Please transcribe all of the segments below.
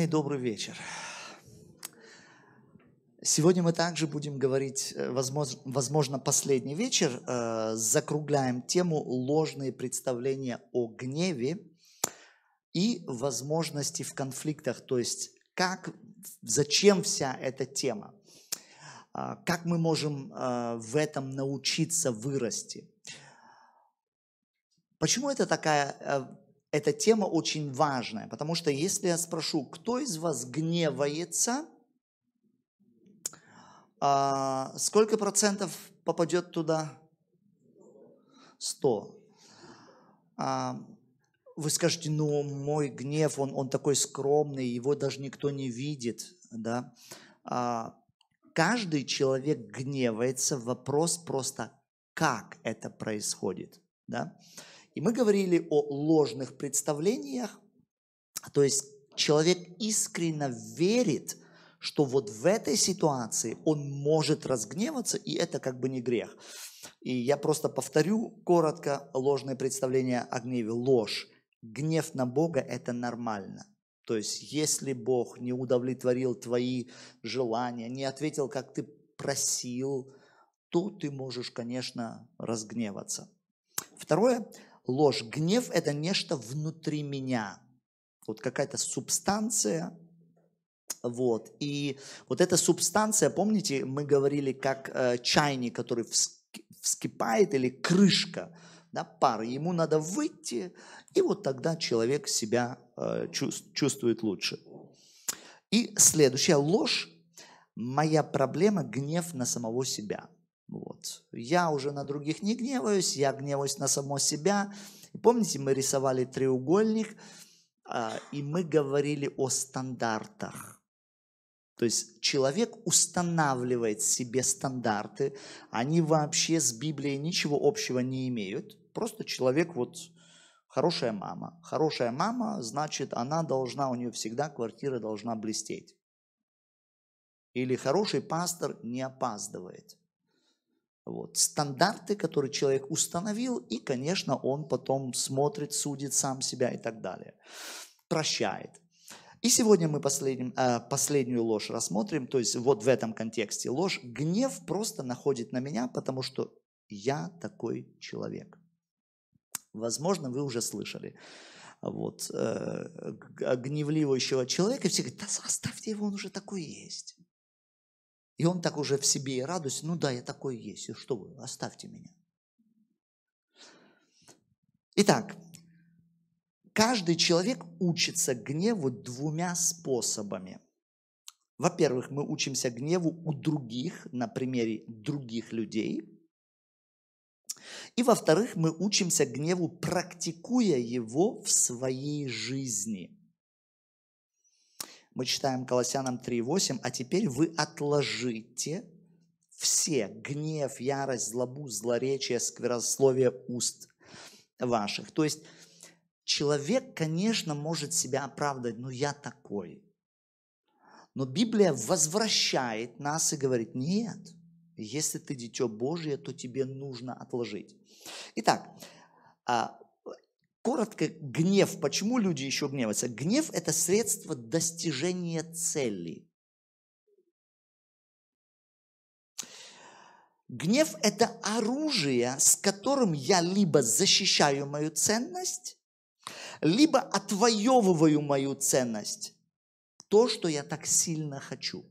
И добрый вечер. Сегодня мы также будем говорить, э, возможно, возможно последний вечер, э, закругляем тему ложные представления о гневе и возможности в конфликтах, то есть как, зачем вся эта тема, э, как мы можем э, в этом научиться вырасти. Почему это такая э, эта тема очень важная, потому что если я спрошу, кто из вас гневается, а, сколько процентов попадет туда? Сто. А, вы скажете, ну мой гнев, он, он такой скромный, его даже никто не видит. Да? А, каждый человек гневается, вопрос просто, как это происходит. Да? И мы говорили о ложных представлениях, то есть человек искренне верит, что вот в этой ситуации он может разгневаться, и это как бы не грех. И я просто повторю коротко ложное представление о гневе. Ложь. Гнев на Бога – это нормально. То есть, если Бог не удовлетворил твои желания, не ответил, как ты просил, то ты можешь, конечно, разгневаться. Второе ложь. Гнев – это нечто внутри меня, вот какая-то субстанция, вот. И вот эта субстанция, помните, мы говорили, как э, чайник, который вскипает, или крышка, да, пар, ему надо выйти, и вот тогда человек себя э, чувствует лучше. И следующая ложь, моя проблема – гнев на самого себя – вот. Я уже на других не гневаюсь, я гневаюсь на само себя. помните, мы рисовали треугольник, а, и мы говорили о стандартах. То есть человек устанавливает себе стандарты, они вообще с Библией ничего общего не имеют. Просто человек вот хорошая мама. Хорошая мама, значит, она должна, у нее всегда квартира должна блестеть. Или хороший пастор не опаздывает – вот, стандарты, которые человек установил, и, конечно, он потом смотрит, судит сам себя и так далее. Прощает. И сегодня мы последним, э, последнюю ложь рассмотрим, то есть вот в этом контексте ложь. Гнев просто находит на меня, потому что я такой человек. Возможно, вы уже слышали вот, э, гневливающего человека, и все говорят, да оставьте его, он уже такой есть. И он так уже в себе и радость, ну да, я такой есть, и что вы, оставьте меня. Итак, каждый человек учится гневу двумя способами. Во-первых, мы учимся гневу у других, на примере других людей. И во-вторых, мы учимся гневу, практикуя его в своей жизни – мы читаем Колоссянам 3.8, а теперь вы отложите все гнев, ярость, злобу, злоречие, сквернословие уст ваших. То есть человек, конечно, может себя оправдать, но «Ну, я такой. Но Библия возвращает нас и говорит, нет, если ты дитё Божье, то тебе нужно отложить. Итак, а, Коротко, гнев. Почему люди еще гневаются? Гнев – это средство достижения цели. Гнев – это оружие, с которым я либо защищаю мою ценность, либо отвоевываю мою ценность. То, что я так сильно хочу.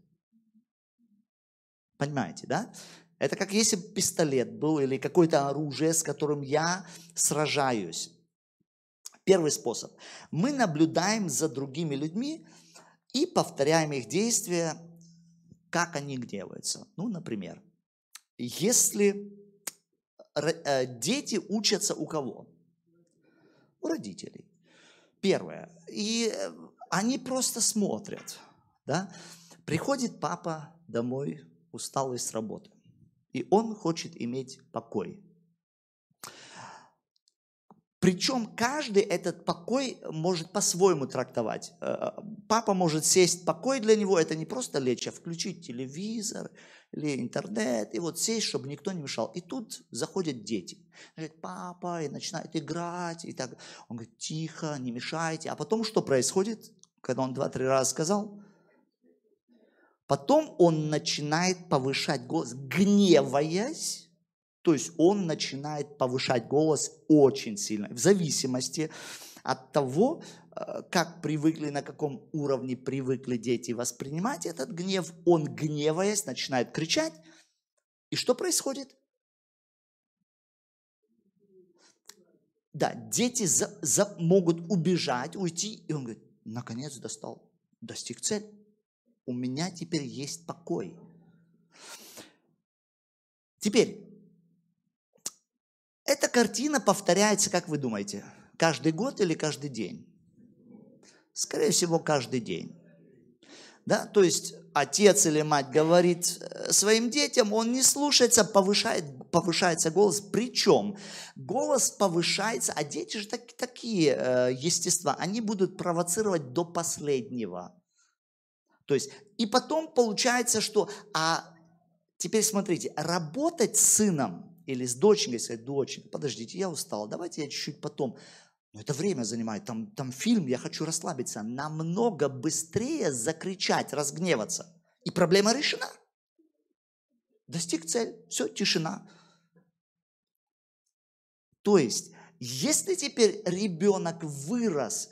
Понимаете, да? Это как если бы пистолет был или какое-то оружие, с которым я сражаюсь. Первый способ. Мы наблюдаем за другими людьми и повторяем их действия, как они гневаются. Ну, например, если э, дети учатся у кого? У родителей. Первое. И э, они просто смотрят. Да? Приходит папа домой, усталый с работы. И он хочет иметь покой. Причем каждый этот покой может по-своему трактовать. Э, папа может сесть, покой для него это не просто лечь, а включить телевизор или интернет, и вот сесть, чтобы никто не мешал. И тут заходят дети. Говорит, папа, и начинает играть, и так. Он говорит, тихо, не мешайте. А потом что происходит, когда он два-три раза сказал? Потом он начинает повышать голос, гневаясь, то есть он начинает повышать голос очень сильно, в зависимости от того, э, как привыкли, на каком уровне привыкли дети воспринимать этот гнев, он, гневаясь, начинает кричать. И что происходит? Да, дети за, за, могут убежать, уйти, и он говорит, наконец достал, достиг цель. У меня теперь есть покой. Теперь, эта картина повторяется, как вы думаете, каждый год или каждый день? Скорее всего, каждый день. Да? То есть отец или мать говорит э, своим детям, он не слушается, повышает, повышается голос. Причем голос повышается, а дети же так, такие э, естества, они будут провоцировать до последнего. То есть, и потом получается, что, а теперь смотрите, работать с сыном – или с доченькой сказать, доченька, подождите, я устал, давайте я чуть-чуть потом. Но это время занимает, там, там фильм, я хочу расслабиться. Намного быстрее закричать, разгневаться. И проблема решена. Достиг цель, все, тишина. То есть, если теперь ребенок вырос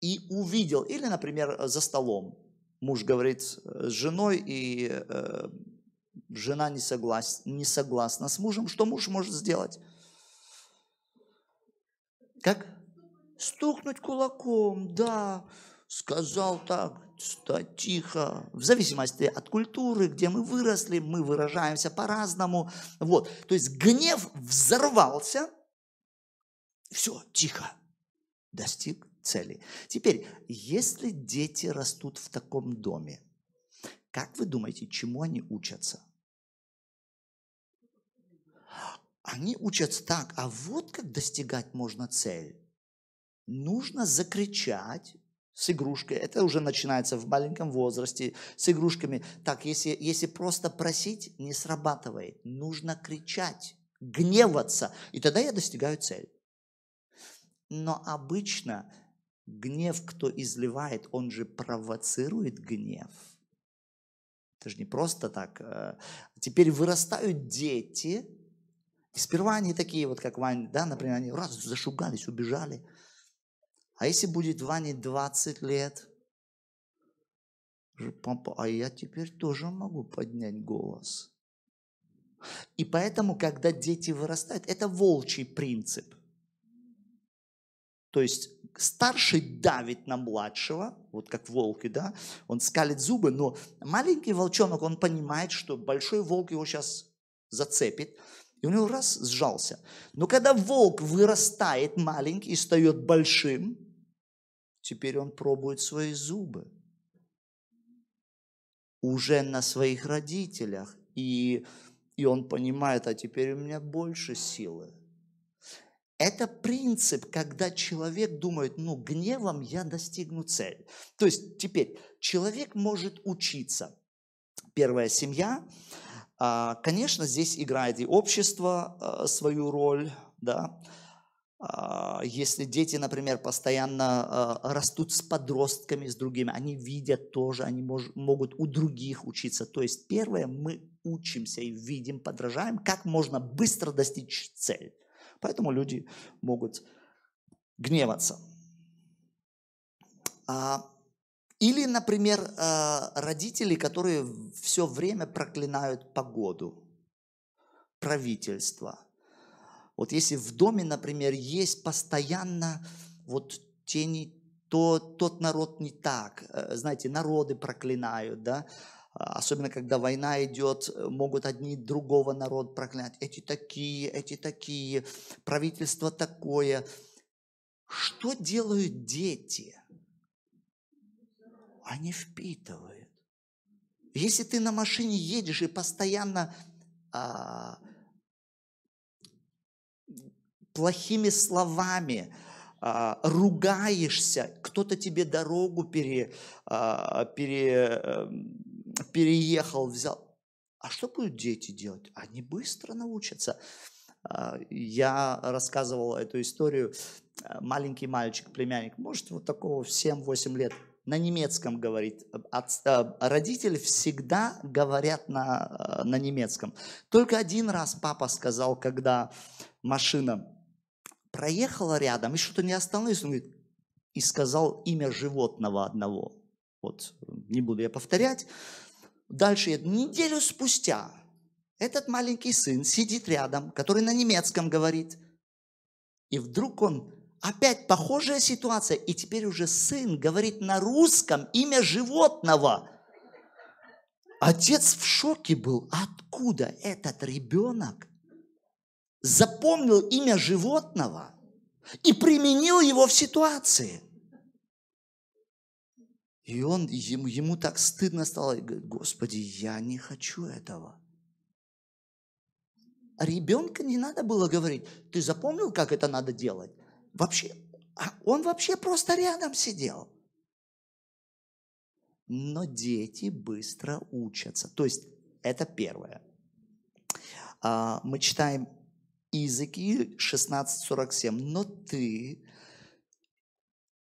и увидел, или, например, за столом, муж говорит с э, женой, и э, жена не, соглас, не согласна с мужем, что муж может сделать? Как? Стукнуть кулаком, да. Сказал так, стать тихо. В зависимости от культуры, где мы выросли, мы выражаемся по-разному. Вот. То есть гнев взорвался. Все, тихо. Достиг цели. Теперь, если дети растут в таком доме, как вы думаете, чему они учатся? Они учатся так, а вот как достигать можно цель. Нужно закричать с игрушкой. Это уже начинается в маленьком возрасте с игрушками. Так, если, если просто просить, не срабатывает. Нужно кричать, гневаться, и тогда я достигаю цель. Но обычно гнев, кто изливает, он же провоцирует гнев – это же не просто так. Э, теперь вырастают дети, и сперва они такие, вот как Ваня, да, например, они раз зашугались, убежали. А если будет Ване 20 лет, папа, а я теперь тоже могу поднять голос. И поэтому, когда дети вырастают, это волчий принцип – то есть старший давит на младшего, вот как волки, да, он скалит зубы, но маленький волчонок, он понимает, что большой волк его сейчас зацепит, и у него раз сжался. Но когда волк вырастает маленький и стает большим, теперь он пробует свои зубы уже на своих родителях. И, и он понимает, а теперь у меня больше силы. Это принцип, когда человек думает, ну, гневом я достигну цели. То есть теперь человек может учиться. Первая семья. А, конечно, здесь играет и общество а, свою роль, да, а, если дети, например, постоянно растут с подростками, с другими, они видят тоже, они мож, могут у других учиться. То есть первое, мы учимся и видим, подражаем, как можно быстро достичь цели. Поэтому люди могут гневаться. А, или, например, а, родители, которые все время проклинают погоду, правительство. Вот если в доме, например, есть постоянно вот тени, то тот народ не так. Э, знаете, народы проклинают, да? А, особенно когда война идет, э, могут одни другого народ проклять. Эти такие, эти такие, правительство такое. Что делают дети? Они впитывают. Если ты на машине едешь и постоянно а, плохими словами а, ругаешься, кто-то тебе дорогу пере, а, пере эм, переехал, взял. А что будут дети делать? Они быстро научатся. А, я рассказывал эту историю. Э, маленький мальчик, племянник, может, вот такого в 7-8 лет, на немецком говорит. От, родители всегда говорят на, э, на немецком. Только один раз папа сказал, когда машина проехала рядом и что-то не осталось он говорит, и сказал имя животного одного. Вот, не буду я повторять. Дальше, неделю спустя, этот маленький сын сидит рядом, который на немецком говорит. И вдруг он Опять похожая ситуация, и теперь уже сын говорит на русском имя животного. Отец в шоке был, откуда этот ребенок запомнил имя животного и применил его в ситуации – и он, ему, ему так стыдно стало. Говорит, Господи, я не хочу этого. Ребенка не надо было говорить. Ты запомнил, как это надо делать? Вообще, а он вообще просто рядом сидел. Но дети быстро учатся. То есть это первое. А, мы читаем Иезекииль 16:47. Но ты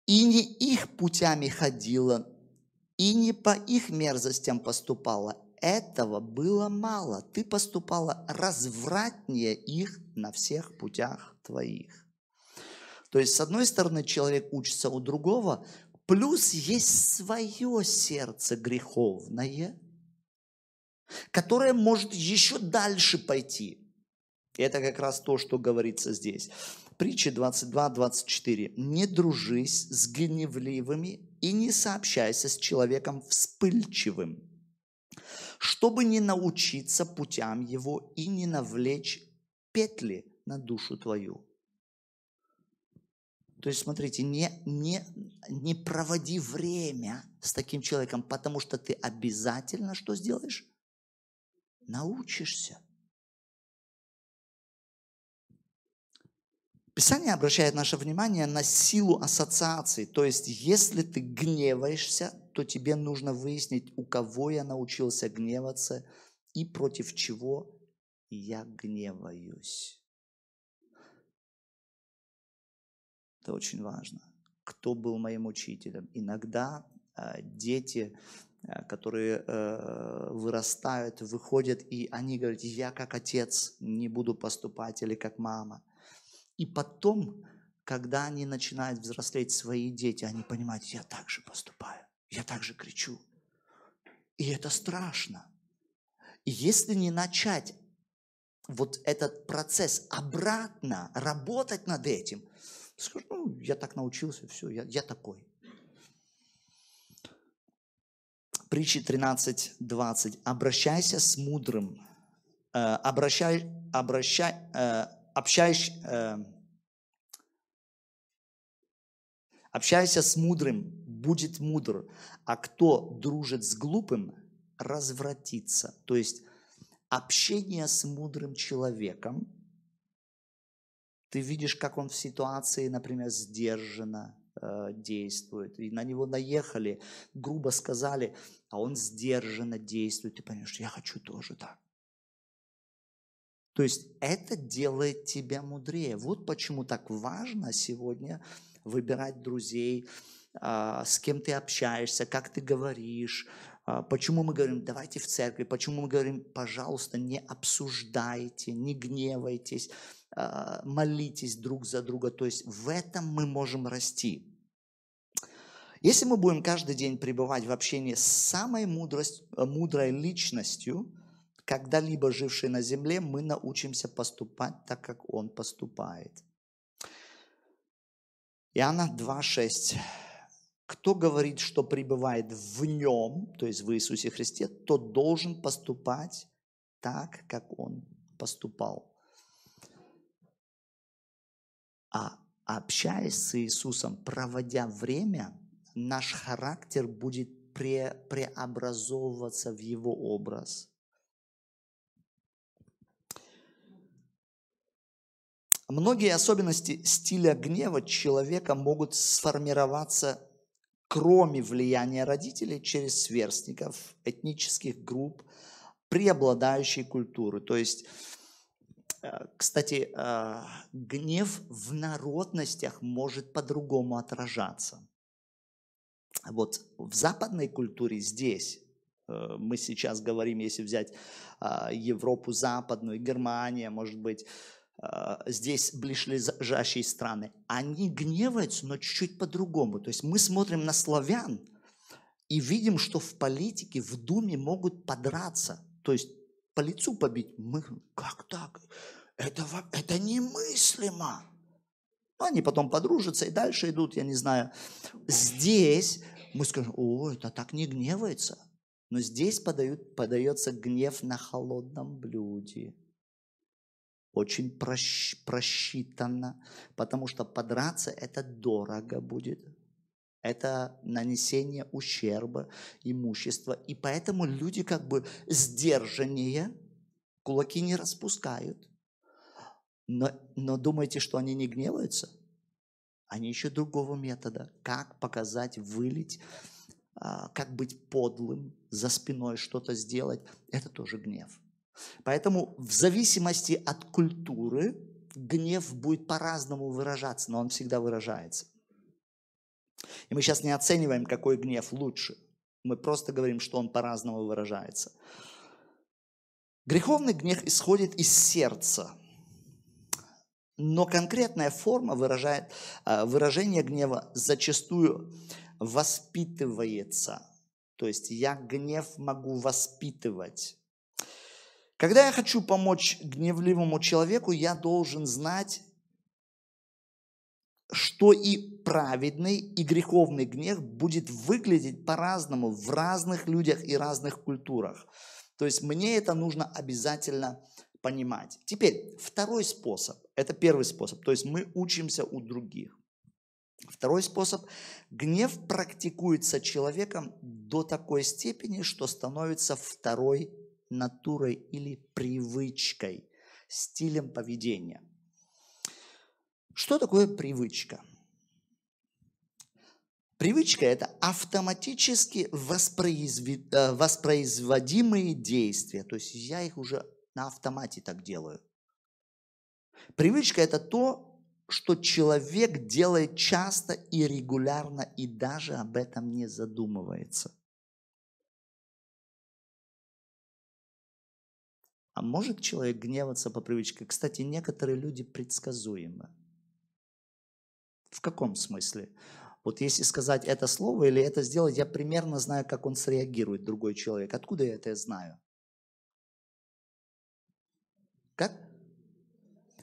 и не их путями ходила, и не по их мерзостям поступала. Этого было мало. Ты поступала развратнее их на всех путях твоих. То есть, с одной стороны, человек учится у другого, плюс есть свое сердце греховное, которое может еще дальше пойти. это как раз то, что говорится здесь. Притча 22-24. «Не дружись с гневливыми и не сообщайся с человеком вспыльчивым, чтобы не научиться путям его и не навлечь петли на душу твою. То есть, смотрите, не, не, не проводи время с таким человеком, потому что ты обязательно что сделаешь? Научишься. Писание обращает наше внимание на силу ассоциации. То есть, если ты гневаешься, то тебе нужно выяснить, у кого я научился гневаться и против чего я гневаюсь. Это очень важно. Кто был моим учителем? Иногда э, дети, э, которые э, вырастают, выходят, и они говорят, я как отец не буду поступать или как мама – и потом, когда они начинают взрослеть свои дети, они понимают, я так же поступаю, я так же кричу. И это страшно. И если не начать вот этот процесс обратно, работать над этим, скажу: ну, я так научился, все, я, я такой. Притчи 13.20. Обращайся с мудрым. Э, обращай, обращай, э, общаешь, э, эм, общайся с мудрым, будет мудр, а кто дружит с глупым, развратится. То есть общение с мудрым человеком, ты видишь, как он в ситуации, например, сдержанно э, действует, и на него наехали, грубо сказали, а он сдержанно действует, ты понимаешь, я хочу тоже так. То есть это делает тебя мудрее. Вот почему так важно сегодня выбирать друзей, а, с кем ты общаешься, как ты говоришь, а, Почему мы говорим, давайте в церкви, почему мы говорим, пожалуйста, не обсуждайте, не гневайтесь, а, молитесь друг за друга. То есть в этом мы можем расти. Если мы будем каждый день пребывать в общении с самой мудрость, мудрой личностью, когда-либо живший на земле, мы научимся поступать так, как Он поступает. Иоанна 2,6. Кто говорит, что пребывает в Нем, то есть в Иисусе Христе, тот должен поступать так, как Он поступал. А общаясь с Иисусом, проводя время, наш характер будет пре преобразовываться в Его образ. Многие особенности стиля гнева человека могут сформироваться кроме влияния родителей через сверстников, этнических групп, преобладающей культуры. То есть, э, кстати, э, гнев в народностях может по-другому отражаться. Вот в западной культуре здесь э, мы сейчас говорим, если взять Европу западную, Германия, может быть, а, здесь ближайшие страны, они гневаются, но чуть-чуть по-другому. То есть мы смотрим на славян и видим, что в политике, в Думе могут подраться, то есть по лицу побить. Мы, как так? Это, это немыслимо. Но ну, они потом подружатся и дальше идут, я не знаю. Здесь мы скажем, о, это так не гневается. Но здесь подают, подается гнев на холодном блюде очень прощ, просчитанно, потому что подраться это дорого будет. Это нанесение ущерба, имущества. И поэтому люди как бы сдержаннее, кулаки не распускают. Но, но думаете, что они не гневаются? Они еще другого метода. Как показать, вылить, а, как быть подлым, за спиной что-то сделать. Это тоже гнев. Поэтому в зависимости от культуры гнев будет по-разному выражаться, но он всегда выражается. И мы сейчас не оцениваем, какой гнев лучше. Мы просто говорим, что он по-разному выражается. Греховный гнев исходит из сердца. Но конкретная форма выражает, э, выражение гнева зачастую воспитывается. То есть я гнев могу воспитывать. Когда я хочу помочь гневливому человеку, я должен знать, что и праведный, и греховный гнев будет выглядеть по-разному в разных людях и разных культурах. То есть мне это нужно обязательно понимать. Теперь второй способ, это первый способ, то есть мы учимся у других. Второй способ. Гнев практикуется человеком до такой степени, что становится второй натурой или привычкой, стилем поведения. Что такое привычка? Привычка – это автоматически э, воспроизводимые действия. То есть я их уже на автомате так делаю. Привычка – это то, что человек делает часто и регулярно, и даже об этом не задумывается. А может человек гневаться по привычке? Кстати, некоторые люди предсказуемы. В каком смысле? Вот если сказать это слово или это сделать, я примерно знаю, как он среагирует, другой человек. Откуда я это знаю? Как?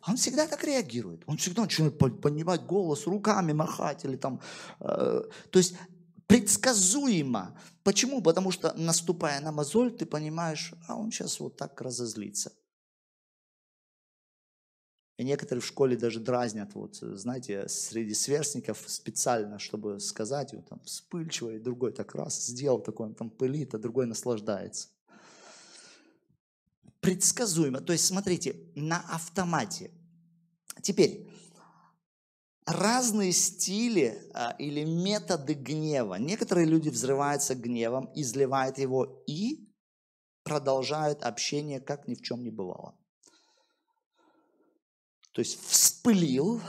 Он всегда так реагирует. Он всегда начинает поднимать голос, руками махать или там. Э, то есть предсказуемо. Почему? Потому что, наступая на мозоль, ты понимаешь, а он сейчас вот так разозлится. И некоторые в школе даже дразнят, вот, знаете, среди сверстников специально, чтобы сказать, он там вспыльчивый, другой так раз сделал, такой он там пылит, а другой наслаждается. Предсказуемо. То есть, смотрите, на автомате. Теперь, разные стили а, или методы гнева. Некоторые люди взрываются гневом, изливают его и продолжают общение, как ни в чем не бывало. То есть вспылил,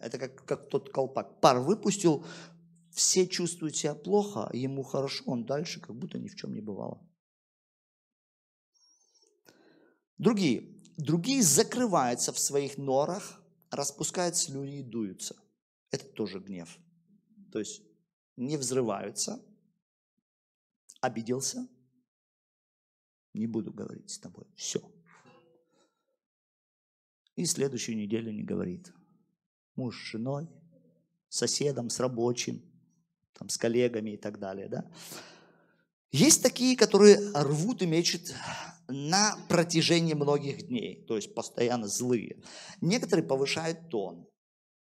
это как, как тот колпак, пар выпустил, все чувствуют себя плохо, ему хорошо, он дальше как будто ни в чем не бывало. Другие. Другие закрываются в своих норах, распускает слюни и дуются. Это тоже гнев. То есть не взрываются, обиделся, не буду говорить с тобой, все. И следующую неделю не говорит. Муж с женой, соседом, с рабочим, там, с коллегами и так далее. Да? Есть такие, которые рвут и мечут на протяжении многих дней, то есть постоянно злые. Некоторые повышают тон,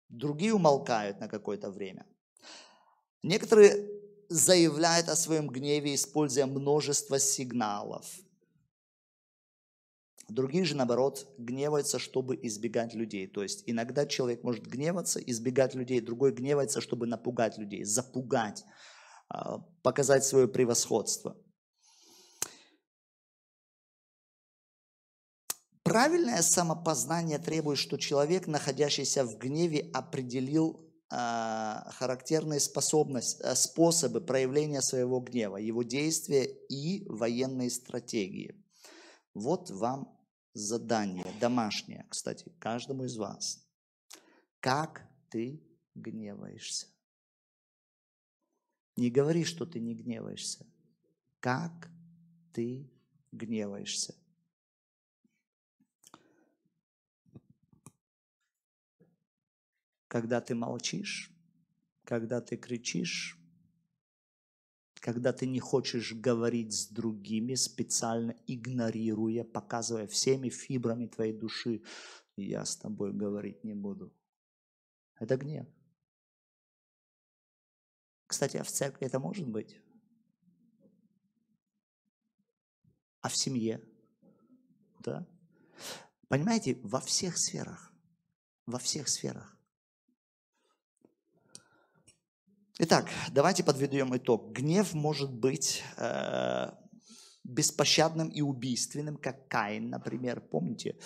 другие умолкают на какое-то время. Некоторые заявляют о своем гневе, используя множество сигналов. Другие же, наоборот, гневаются, чтобы избегать людей. То есть иногда человек может гневаться, избегать людей, другой гневается, чтобы напугать людей, запугать, а, показать свое превосходство. Правильное самопознание требует, что человек, находящийся в гневе, определил а, характерные способности, э, способы проявления своего гнева, его действия и военные стратегии. Вот вам задание домашнее, кстати, каждому из вас. Как ты гневаешься? Не говори, что ты не гневаешься. Как ты гневаешься? когда ты молчишь, когда ты кричишь, когда ты не хочешь говорить с другими, специально игнорируя, показывая всеми фибрами твоей души, я с тобой говорить не буду. Это гнев. Кстати, а в церкви это может быть? А в семье? Да? Понимаете, во всех сферах, во всех сферах Итак, давайте подведем итог. Гнев может быть э, беспощадным и убийственным, как Каин, например. Помните,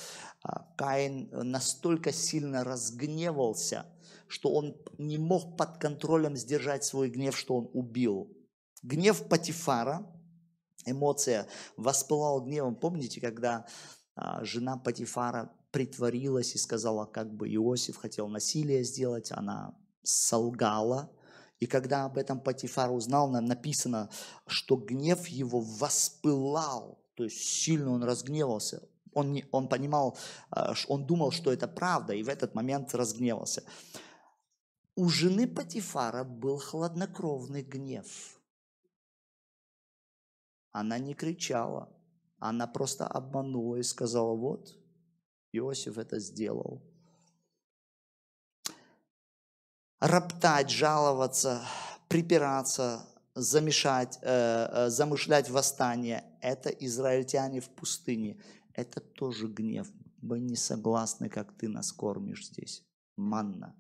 э, Каин настолько сильно разгневался, что он не мог под контролем сдержать свой гнев, что он убил. Гнев Патифара, эмоция, воспылал гневом. Помните, когда а, жена Патифара притворилась и сказала, как бы Иосиф хотел насилие сделать, она солгала, и когда об этом Патифар узнал, нам написано, что гнев его воспылал, то есть сильно он разгневался. Он, не, он понимал, а, он думал, что это правда, и в этот момент разгневался. У жены Патифара был хладнокровный гнев. Она не кричала, она просто обманула и сказала, вот, Иосиф это сделал. роптать, жаловаться, припираться, замешать, э, э, замышлять восстание. Это израильтяне в пустыне. Это тоже гнев. Мы не согласны, как ты нас кормишь здесь. Манна.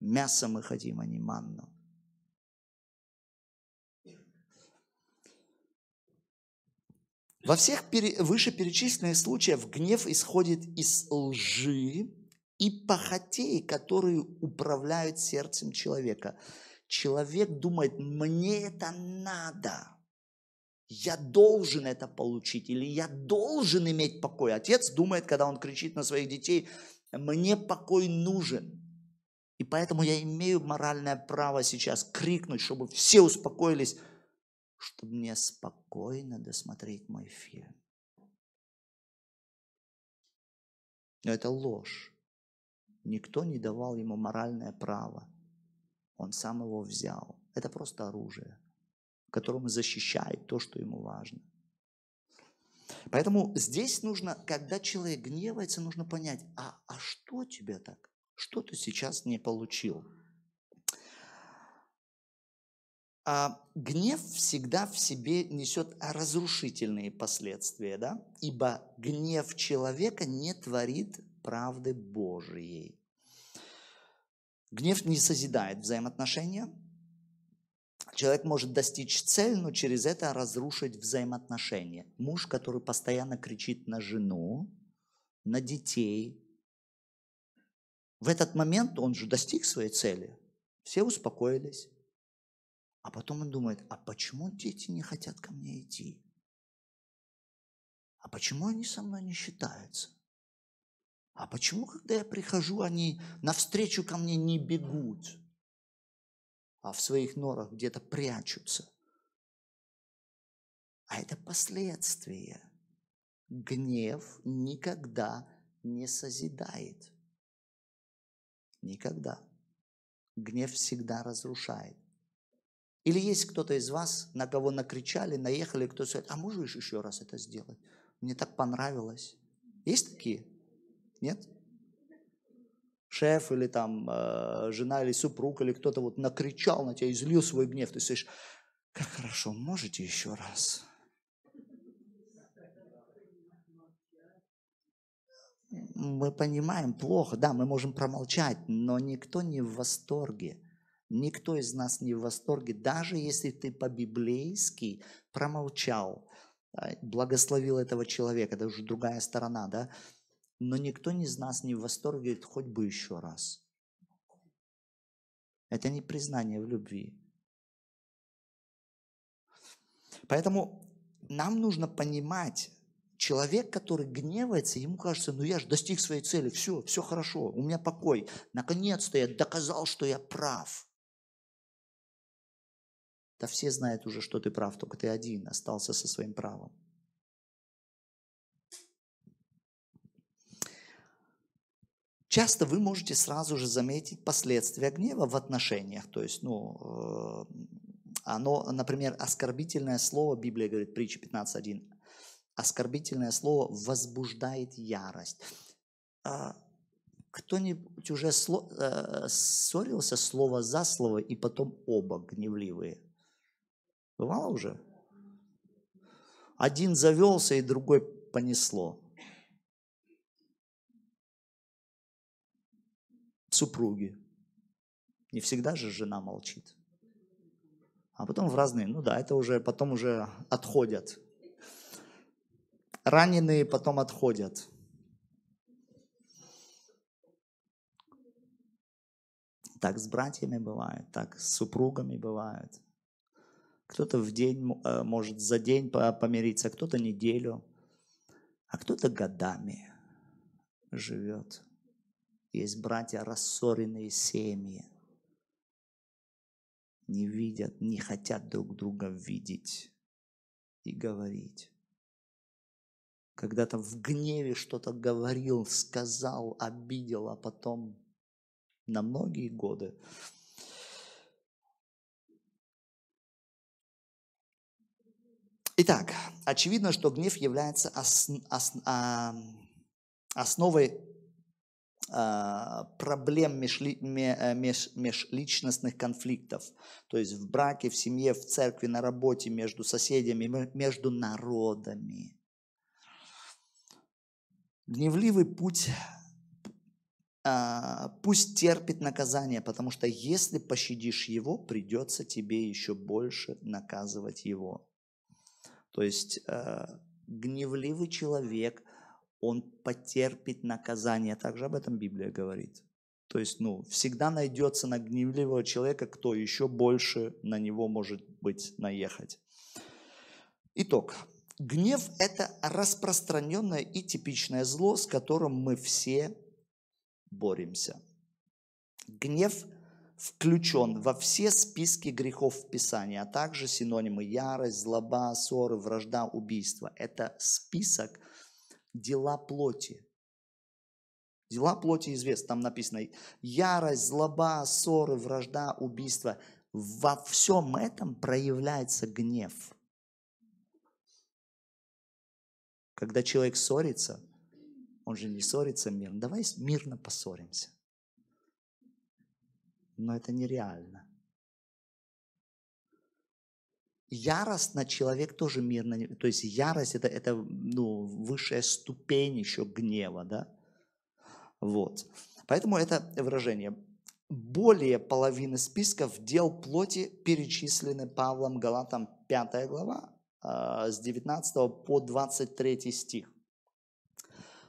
Мясо мы хотим, а не манну. Во всех пере... вышеперечисленных случаях гнев исходит из лжи, и похотей, которые управляют сердцем человека. Человек думает, мне это надо. Я должен это получить или я должен иметь покой. Отец думает, когда он кричит на своих детей, мне покой нужен. И поэтому я имею моральное право сейчас крикнуть, чтобы все успокоились, чтобы мне спокойно досмотреть мой фильм. Но это ложь. Никто не давал ему моральное право. Он сам его взял. Это просто оружие, которым защищает то, что ему важно. Поэтому здесь нужно, когда человек гневается, нужно понять, а, а что тебе так? Что ты сейчас не получил? А гнев всегда в себе несет разрушительные последствия, да? Ибо гнев человека не творит правды Божьей. Гнев не созидает взаимоотношения. Человек может достичь цель, но через это разрушить взаимоотношения. Муж, который постоянно кричит на жену, на детей, в этот момент он же достиг своей цели. Все успокоились. А потом он думает, а почему дети не хотят ко мне идти? А почему они со мной не считаются? а почему, когда я прихожу, они навстречу ко мне не бегут, а в своих норах где-то прячутся? А это последствия. Гнев никогда не созидает. Никогда. Гнев всегда разрушает. Или есть кто-то из вас, на кого накричали, наехали, кто сказал, а можешь еще раз это сделать? Мне так понравилось. Есть такие? Нет? Шеф или там э, жена или супруг или кто-то вот накричал на тебя, излил свой гнев. Ты слышишь, как хорошо, можете еще раз? Мы понимаем плохо, да, мы можем промолчать, но никто не в восторге. Никто из нас не в восторге, даже если ты по-библейски промолчал, э, благословил этого человека, это уже другая сторона, да, но никто из нас не в восторге, говорит, хоть бы еще раз. Это не признание в любви. Поэтому нам нужно понимать, человек, который гневается, ему кажется, ну я же достиг своей цели, все, все хорошо, у меня покой. Наконец-то я доказал, что я прав. Да все знают уже, что ты прав, только ты один остался со своим правом. Часто вы можете сразу же заметить последствия гнева в отношениях. То есть, ну, э, оно, например, оскорбительное слово, Библия говорит, притча 15.1, оскорбительное слово возбуждает ярость. А, кто-нибудь уже сло, э, ссорился слово за слово и потом оба гневливые? Бывало уже? Один завелся и другой понесло. супруги. Не всегда же жена молчит. А потом в разные, ну да, это уже потом уже отходят. Раненые потом отходят. Так с братьями бывает, так с супругами бывает. Кто-то в день э, может за день помириться, а кто-то неделю, а кто-то годами живет. Есть братья рассоренные семьи. Не видят, не хотят друг друга видеть и говорить. Когда-то в гневе что-то говорил, сказал, обидел, а потом на многие годы Итак, очевидно, что гнев является основой а, проблем межли, э, меж, межличностных конфликтов, то есть в браке, в семье, в церкви, на работе, между соседями, между народами. Гневливый путь а, пусть терпит наказание, потому что если пощадишь его, придется тебе еще больше наказывать его. То есть э, гневливый человек он потерпит наказание. Также об этом Библия говорит. То есть, ну, всегда найдется на гневливого человека, кто еще больше на него может быть наехать. Итог. Гнев – это распространенное и типичное зло, с которым мы все боремся. Гнев включен во все списки грехов в Писании, а также синонимы ярость, злоба, ссоры, вражда, убийство. Это список – дела плоти. Дела плоти известны, там написано ярость, злоба, ссоры, вражда, убийство. Во всем этом проявляется гнев. Когда человек ссорится, он же не ссорится мирно. Давай мирно поссоримся. Но это нереально. Яростно человек тоже мирно, то есть ярость это, это ну, высшая ступень еще гнева, да? Вот. Поэтому это выражение. Более половины списков дел плоти перечислены Павлом Галатам 5 глава а, с 19 по 23 стих.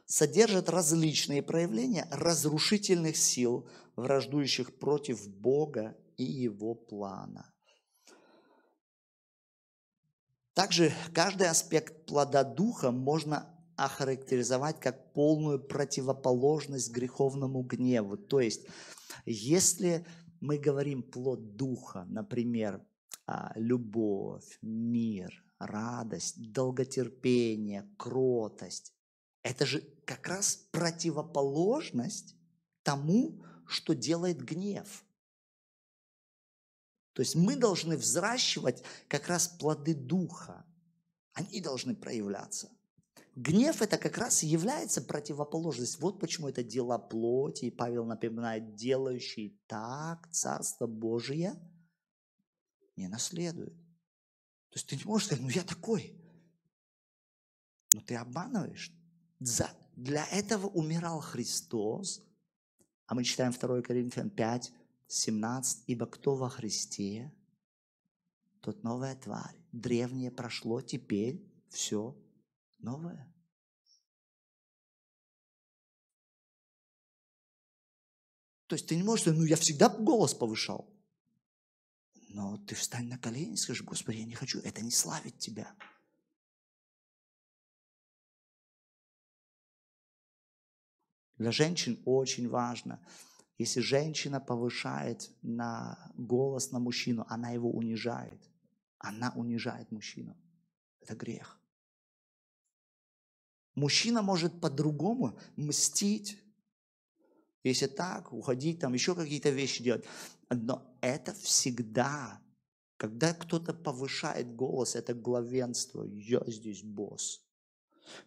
Содержит различные проявления разрушительных сил, враждующих против Бога и Его плана. Также каждый аспект плода духа можно охарактеризовать как полную противоположность греховному гневу. То есть, если мы говорим плод духа, например, а, любовь, мир, радость, долготерпение, кротость, это же как раз противоположность тому, что делает гнев. То есть мы должны взращивать как раз плоды духа. Они должны проявляться. Гнев это как раз и является противоположность. Вот почему это дела плоти. И Павел напоминает, делающий так Царство Божие не наследует. То есть ты не можешь сказать, ну я такой. Но ты обманываешь. За, для этого умирал Христос. А мы читаем 2 Коринфян 5, 17. «Ибо кто во Христе, тот новая тварь. Древнее прошло, теперь все новое». То есть ты не можешь, ну я всегда голос повышал. Но ты встань на колени и скажи, Господи, я не хочу, это не славит тебя. Для женщин очень важно – если женщина повышает на голос на мужчину, она его унижает. Она унижает мужчину. Это грех. Мужчина может по-другому мстить. Если так, уходить, там еще какие-то вещи делать. Но это всегда, когда кто-то повышает голос, это главенство. Я здесь босс.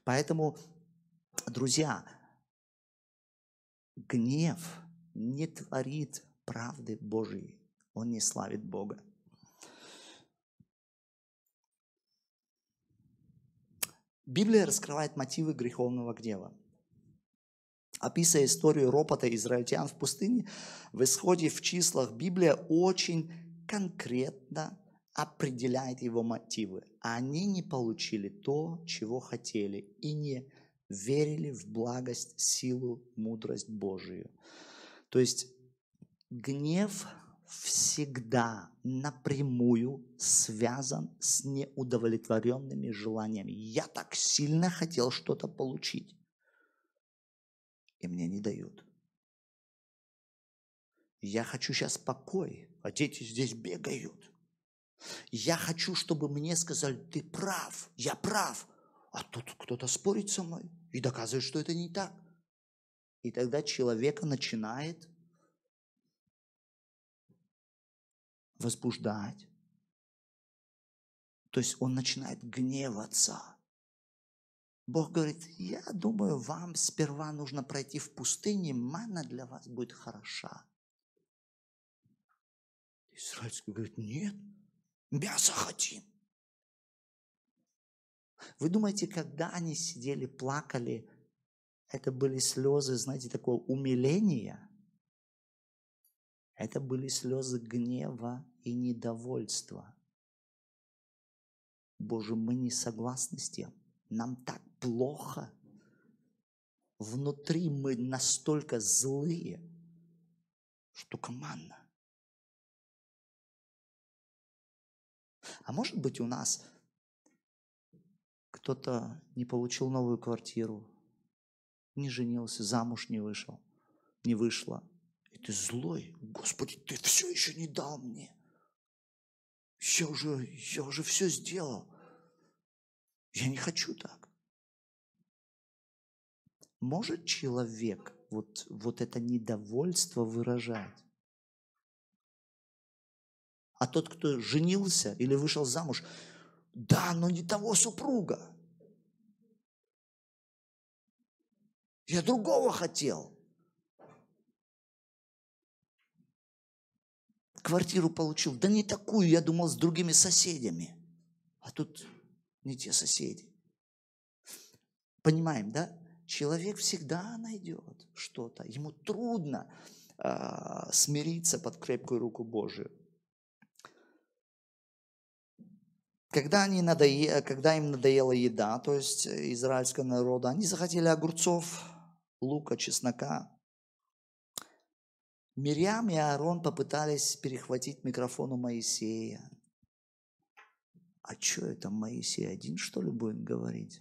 Поэтому, друзья, гнев – не творит правды Божией. Он не славит Бога. Библия раскрывает мотивы греховного гнева. Описывая историю ропота израильтян в пустыне, в исходе в числах Библия очень конкретно определяет его мотивы. Они не получили то, чего хотели, и не верили в благость, силу, мудрость Божию. То есть гнев всегда напрямую связан с неудовлетворенными желаниями. Я так сильно хотел что-то получить, и мне не дают. Я хочу сейчас покой, а дети здесь бегают. Я хочу, чтобы мне сказали, ты прав, я прав. А тут кто-то спорит со мной и доказывает, что это не так. И тогда человека начинает возбуждать. То есть он начинает гневаться. Бог говорит, я думаю, вам сперва нужно пройти в пустыне, мана для вас будет хороша. Израильский говорит, нет, мясо хотим. Вы думаете, когда они сидели, плакали, это были слезы, знаете, такого умиления. Это были слезы гнева и недовольства. Боже, мы не согласны с тем. Нам так плохо. Внутри мы настолько злые, что команда. А может быть у нас кто-то не получил новую квартиру, не женился, замуж не вышел, не вышла. И ты злой. Господи, ты все еще не дал мне. Я уже, я уже все сделал. Я не хочу так. Может человек вот, вот это недовольство выражать? А тот, кто женился или вышел замуж, да, но не того супруга. Я другого хотел. Квартиру получил. Да не такую, я думал, с другими соседями. А тут не те соседи. Понимаем, да? Человек всегда найдет что-то. Ему трудно э, смириться под крепкую руку Божию. Когда, они надое... Когда им надоела еда, то есть э, израильского народа, они захотели огурцов, лука, чеснока. Мирьям и Аарон попытались перехватить микрофон у Моисея. А что это Моисей один, что ли, будет говорить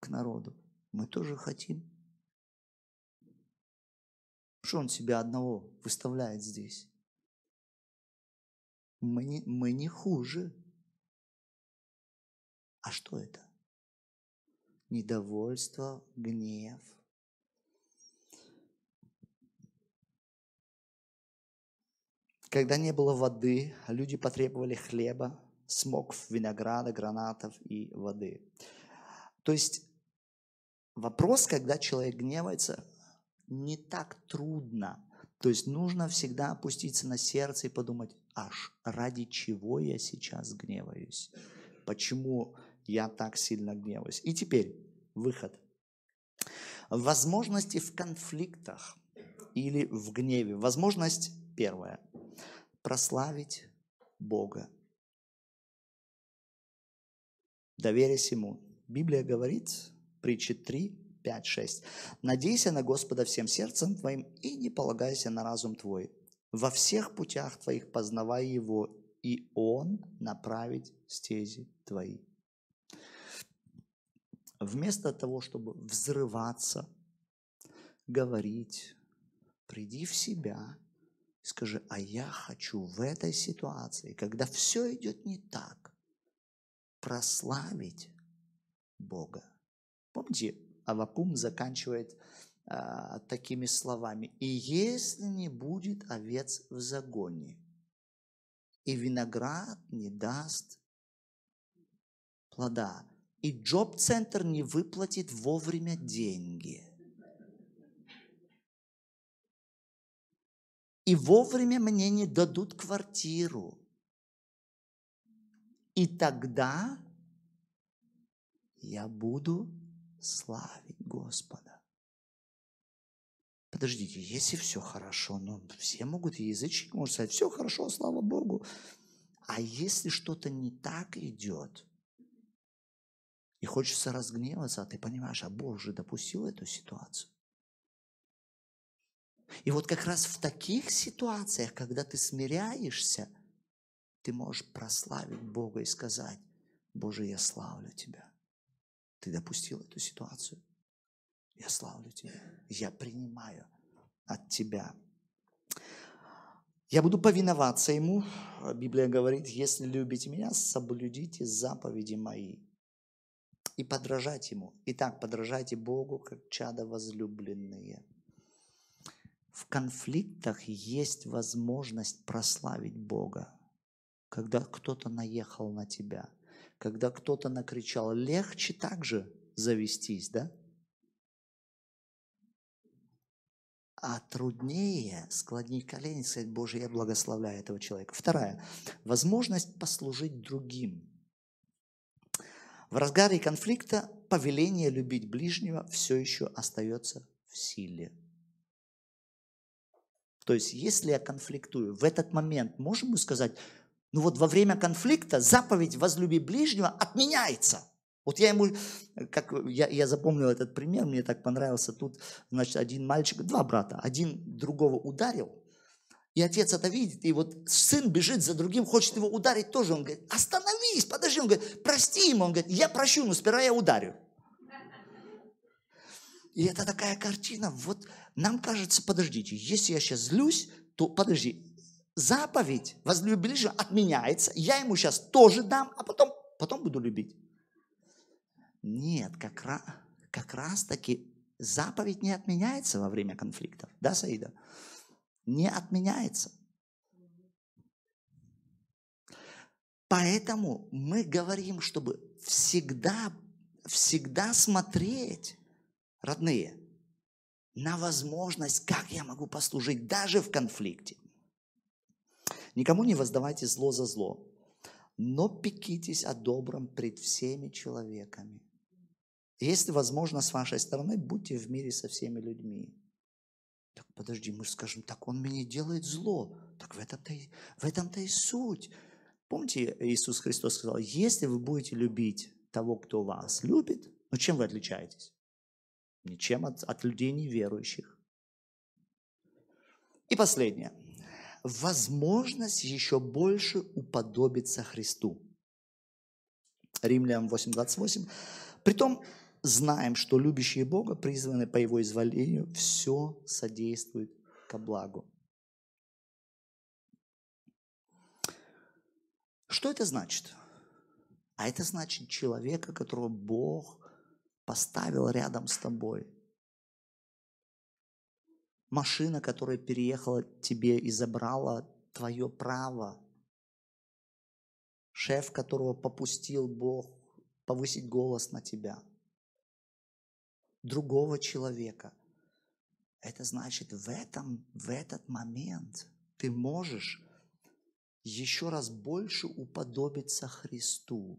к народу? Мы тоже хотим. Что он себя одного выставляет здесь? Мы не, мы не хуже. А что это? Недовольство, гнев – Когда не было воды, люди потребовали хлеба, смоков, винограда, гранатов и воды. То есть вопрос, когда человек гневается, не так трудно. То есть нужно всегда опуститься на сердце и подумать, аж ради чего я сейчас гневаюсь? Почему я так сильно гневаюсь? И теперь выход. Возможности в конфликтах или в гневе. Возможность Первое. Прославить Бога. Доверясь Ему. Библия говорит, притчи 3, 5, 6. «Надейся на Господа всем сердцем твоим и не полагайся на разум твой. Во всех путях твоих познавай Его, и Он направит стези твои». Вместо того, чтобы взрываться, говорить, приди в себя – и скажи, а я хочу в этой ситуации, когда все идет не так, прославить Бога. Помните, Авакум заканчивает а, такими словами. «И если не будет овец в загоне, и виноград не даст плода, и джоб-центр не выплатит вовремя деньги». и вовремя мне не дадут квартиру. И тогда я буду славить Господа. Подождите, если все хорошо, ну, все могут, и язычник может сказать, все хорошо, слава Богу. А если что-то не так идет, и хочется разгневаться, а ты понимаешь, а Бог же допустил эту ситуацию. И вот как раз в таких ситуациях, когда ты смиряешься, ты можешь прославить Бога и сказать, Боже, я славлю Тебя. Ты допустил эту ситуацию. Я славлю Тебя. Я принимаю от Тебя. Я буду повиноваться Ему. Библия говорит, если любите меня, соблюдите заповеди мои и подражать Ему. Итак, подражайте Богу, как чада возлюбленные – в конфликтах есть возможность прославить Бога. Когда кто-то наехал на тебя, когда кто-то накричал, легче также завестись, да? А труднее склонить колени и сказать, Боже, я благословляю этого человека. Вторая. Возможность послужить другим. В разгаре конфликта повеление любить ближнего все еще остается в силе. То есть, если я конфликтую, в этот момент можем мы сказать, ну вот во время конфликта заповедь «возлюби ближнего» отменяется. Вот я ему, как я, я запомнил этот пример, мне так понравился. Тут, значит, один мальчик, два брата, один другого ударил, и отец это видит, и вот сын бежит за другим, хочет его ударить тоже. Он говорит, остановись, подожди. Он говорит, прости ему. Он говорит, я прощу, но сперва я ударю. И это такая картина. Вот нам кажется, подождите, если я сейчас злюсь, то подожди, заповедь возлюби ближнего отменяется, я ему сейчас тоже дам, а потом, потом буду любить. Нет, как, раз, как раз таки заповедь не отменяется во время конфликтов. Да, Саида? Не отменяется. Поэтому мы говорим, чтобы всегда, всегда смотреть, родные, на возможность, как я могу послужить даже в конфликте. Никому не воздавайте зло за зло, но пекитесь о добром пред всеми человеками. Если возможно с вашей стороны, будьте в мире со всеми людьми. Так подожди, мы скажем, так он мне делает зло. Так в этом-то и, в этом-то и суть. Помните, Иисус Христос сказал, если вы будете любить того, кто вас любит, ну чем вы отличаетесь? ничем от, от людей неверующих. И последнее. Возможность еще больше уподобиться Христу. Римлянам 8.28. Притом знаем, что любящие Бога, призваны по Его изволению, все содействует ко благу. Что это значит? А это значит человека, которого Бог поставил рядом с тобой. Машина, которая переехала тебе и забрала твое право. Шеф, которого попустил Бог повысить голос на тебя. Другого человека. Это значит, в, этом, в этот момент ты можешь еще раз больше уподобиться Христу.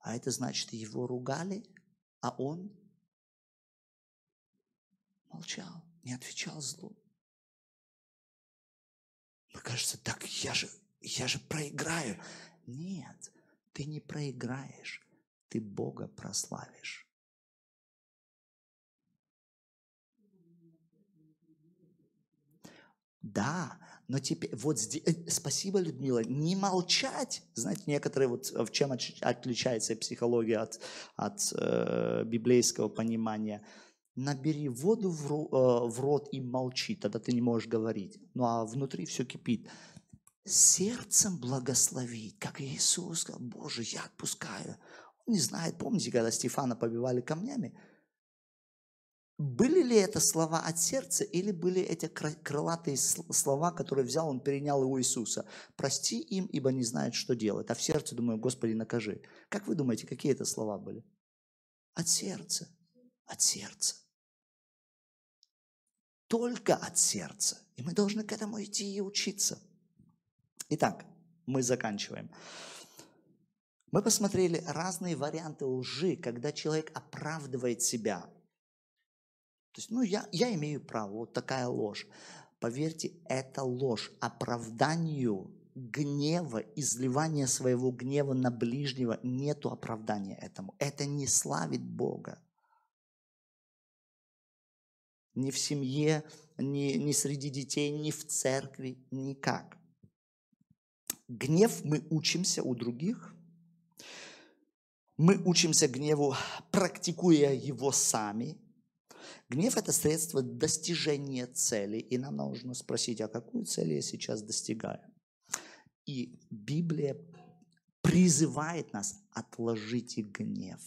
А это значит, его ругали, а он молчал, не отвечал злу. Мне ну, кажется, так я же, я же проиграю. Нет, ты не проиграешь, ты Бога прославишь. Да, но теперь вот здесь, э, спасибо, Людмила, не молчать. Знаете, некоторые вот э, в чем отличается психология от, от э, библейского понимания. Набери воду в, э, в рот и молчи, тогда ты не можешь говорить. Ну а внутри все кипит. Сердцем благослови, как Иисус сказал, Боже, я отпускаю. Он не знает, помните, когда Стефана побивали камнями? Были ли это слова от сердца или были эти крылатые слова, которые взял, он перенял у Иисуса? Прости им, ибо не знают, что делать. А в сердце думаю, Господи, накажи. Как вы думаете, какие это слова были? От сердца. От сердца. Только от сердца. И мы должны к этому идти и учиться. Итак, мы заканчиваем. Мы посмотрели разные варианты лжи, когда человек оправдывает себя, то есть, ну, я, я имею право, вот такая ложь. Поверьте, это ложь. Оправданию гнева, изливания своего гнева на ближнего, нету оправдания этому. Это не славит Бога. Ни в семье, ни, ни среди детей, ни в церкви, никак. Гнев мы учимся у других. Мы учимся гневу, практикуя его сами – Гнев – это средство достижения цели, и нам нужно спросить, а какую цель я сейчас достигаю? И Библия призывает нас отложить гнев.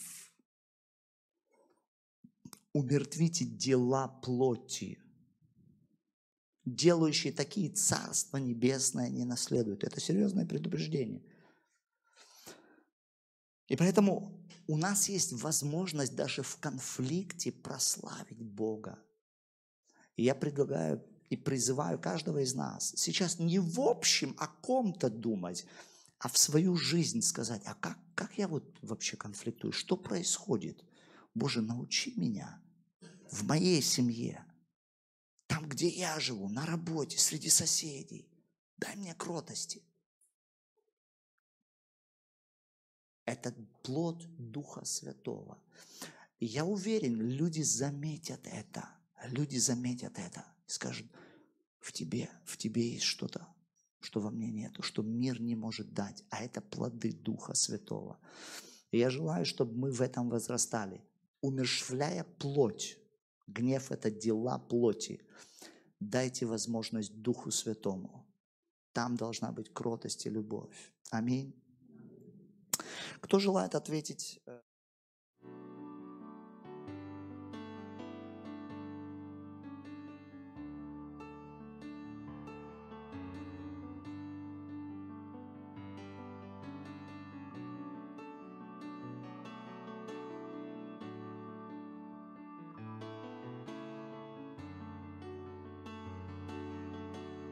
Умертвите дела плоти. Делающие такие царство небесное не наследуют. Это серьезное предупреждение. И поэтому у нас есть возможность даже в конфликте прославить Бога. И я предлагаю и призываю каждого из нас сейчас не в общем о ком-то думать, а в свою жизнь сказать, а как, как я вот вообще конфликтую, что происходит? Боже, научи меня в моей семье, там, где я живу, на работе, среди соседей. Дай мне кротости – Это плод Духа Святого. я уверен, люди заметят это. Люди заметят это. Скажут, в тебе, в тебе есть что-то, что во мне нету, что мир не может дать. А это плоды Духа Святого. И я желаю, чтобы мы в этом возрастали. Умершвляя плоть, гнев – это дела плоти, дайте возможность Духу Святому. Там должна быть кротость и любовь. Аминь. Кто желает ответить? Э,